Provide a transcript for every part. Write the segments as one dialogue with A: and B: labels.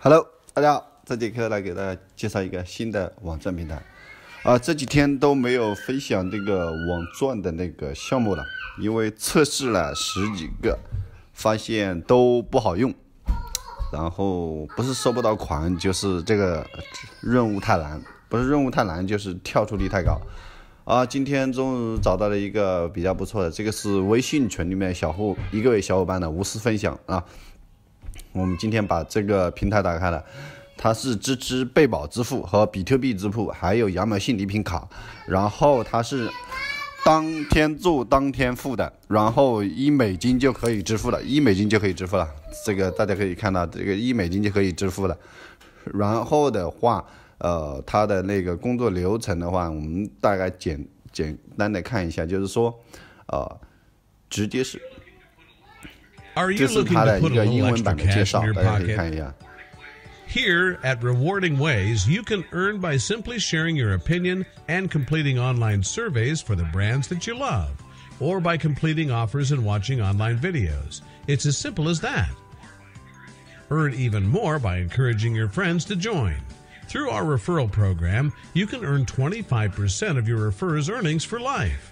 A: Hello，大家好，这节课来给大家介绍一个新的网站平台。啊，这几天都没有分享这个网赚的那个项目了，因为测试了十几个，发现都不好用。然后不是收不到款，就是这个任务太难，不是任务太难，就是跳出率太高。啊，今天终于找到了一个比较不错的，这个是微信群里面小户一个位小伙伴的无私分享啊。我们今天把这个平台打开了，它是支持贝宝支付和比特币支付，还有亚马逊礼品卡。然后它是当天做当天付的，然后一美金就可以支付了，一美金就可以支付了。这个大家可以看到，这个一美金就可以支付了。然后的话，呃，它的那个工作流程的话，我们大概简简单的看一下，就是说，呃，直接是。Are you looking to put a little extra cash pocket?
B: Here at Rewarding Ways, you can earn by simply sharing your opinion and completing online surveys for the brands that you love, or by completing offers and watching online videos. It's as simple as that. Earn even more by encouraging your friends to join. Through our referral program, you can earn 25% of your referrer's earnings for life.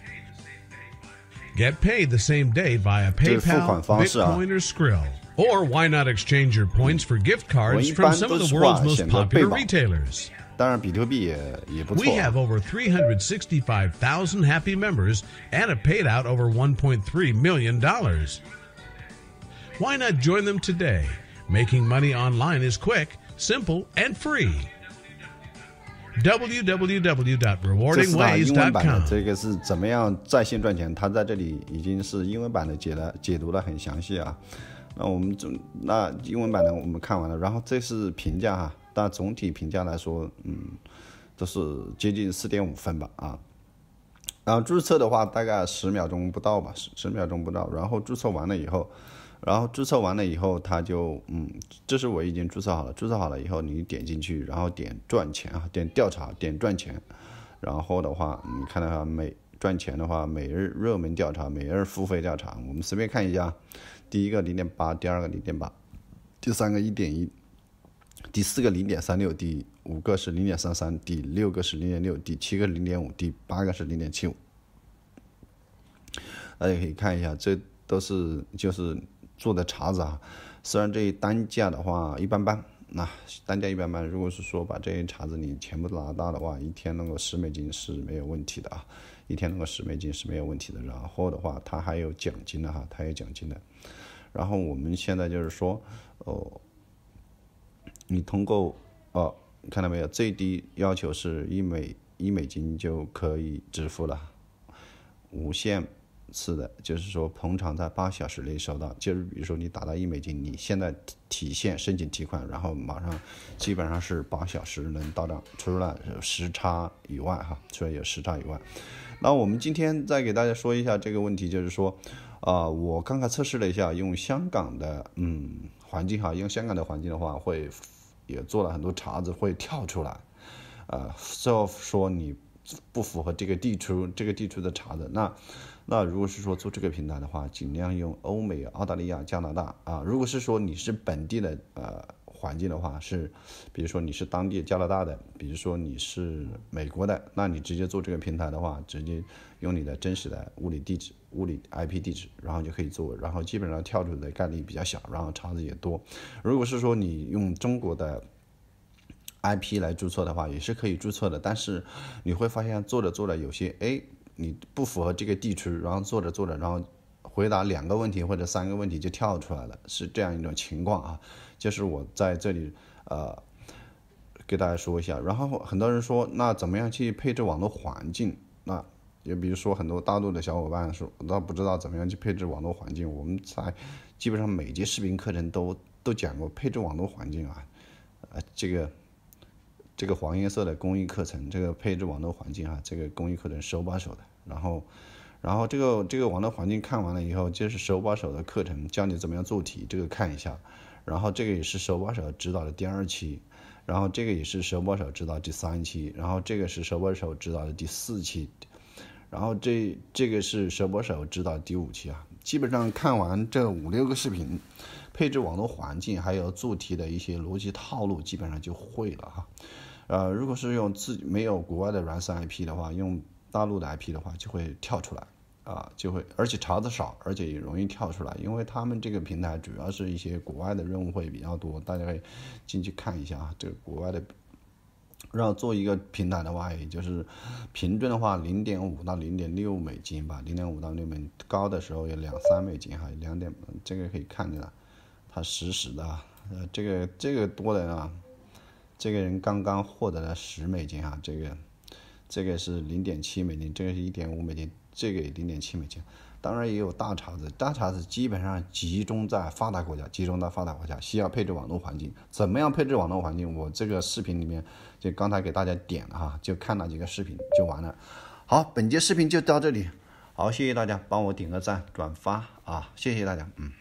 B: Get paid the same day
A: via PayPal, uh, Bitcoin
B: or Skrill. Or why not exchange your points for gift cards from some of the world's most popular
A: retailers? Uh, we have
B: over 365,000 happy members and have paid out over 1.3 million dollars. Why not join them today? Making money online is quick, simple, and free. www.rewardingways.com。
A: 这个是怎么样在线赚钱？他在这里已经是英文版的解了解读了很详细啊。那我们总那英文版的我们看完了。然后这是评价哈，但总体评价来说，嗯，都是接近四点五分吧啊。然后注册的话，大概十秒钟不到吧，十十秒钟不到。然后注册完了以后。然后注册完了以后，他就嗯，这是我已经注册好了。注册好了以后，你点进去，然后点赚钱，啊，点调查，点赚钱。然后的话，你看到每赚钱的话，每日热门调查，每日付费调查，我们随便看一下。第一个零点八，第二个零点八，第三个一点一，第四个零点三六，第五个是零点三三，第六个是零点六，第七个零点五，第八个是零点七五。大家可以看一下，这都是就是。做的茶子啊，虽然这一单价的话一般般，那单价一般般。如果是说把这些茶子你全部拿到的话，一天那个十美金是没有问题的啊，一天那个十美金是没有问题的。然后的话，它还有奖金的哈，它有奖金的。然后我们现在就是说，哦，你通过哦，看到没有，最低要求是一美一美金就可以支付了，无限。是的，就是说通常在八小时内收到。就是比如说你打到一美金，你现在提现申请提款，然后马上基本上是八小时能到账，除了时差以外哈，除了有时差以外，那我们今天再给大家说一下这个问题，就是说，啊，我刚刚测试了一下，用香港的嗯环境哈，用香港的环境的话会也做了很多茬子会跳出来，啊，就说你。不符合这个地区这个地区的查的那，那如果是说做这个平台的话，尽量用欧美、澳大利亚、加拿大啊。如果是说你是本地的呃环境的话，是比如说你是当地加拿大的，比如说你是美国的，那你直接做这个平台的话，直接用你的真实的物理地址、物理 IP 地址，然后就可以做，然后基本上跳出的概率比较小，然后查的也多。如果是说你用中国的。I P 来注册的话也是可以注册的，但是你会发现做着做着有些哎，你不符合这个地区，然后做着做着，然后回答两个问题或者三个问题就跳出来了，是这样一种情况啊。就是我在这里呃给大家说一下。然后很多人说，那怎么样去配置网络环境？那也比如说很多大陆的小伙伴说，那不知道怎么样去配置网络环境。我们在基本上每节视频课程都都讲过配置网络环境啊，呃这个。这个黄颜色的公益课程，这个配置网络环境啊，这个公益课程手把手的，然后，然后这个这个网络环境看完了以后，就是手把手的课程，教你怎么样做题，这个看一下，然后这个也是手把手指导的第二期，然后这个也是手把手指导第三期，然后这个是手把手指导的第四期，然后这这个是手把手指导第五期啊。基本上看完这五六个视频，配置网络环境，还有做题的一些逻辑套路，基本上就会了哈。呃，如果是用自己没有国外的原生 IP 的话，用大陆的 IP 的话，就会跳出来，啊，就会，而且查的少，而且也容易跳出来，因为他们这个平台主要是一些国外的任务会比较多，大家可以进去看一下啊，这个国外的。然后做一个平台的话，也就是平均的话零点五到零点六美金吧，零点五到六美高的时候有两三美金哈，两点这个可以看见了，它实时的啊，呃这个这个多人啊，这个人刚刚获得了十美金啊，这个这个是零点七美金，这个是一点五美金，这个零点七美金。当然也有大碴子，大碴子基本上集中在发达国家，集中在发达国家需要配置网络环境，怎么样配置网络环境？我这个视频里面就刚才给大家点了哈，就看了几个视频就完了。好，本节视频就到这里，好，谢谢大家帮我点个赞转发啊，谢谢大家，嗯。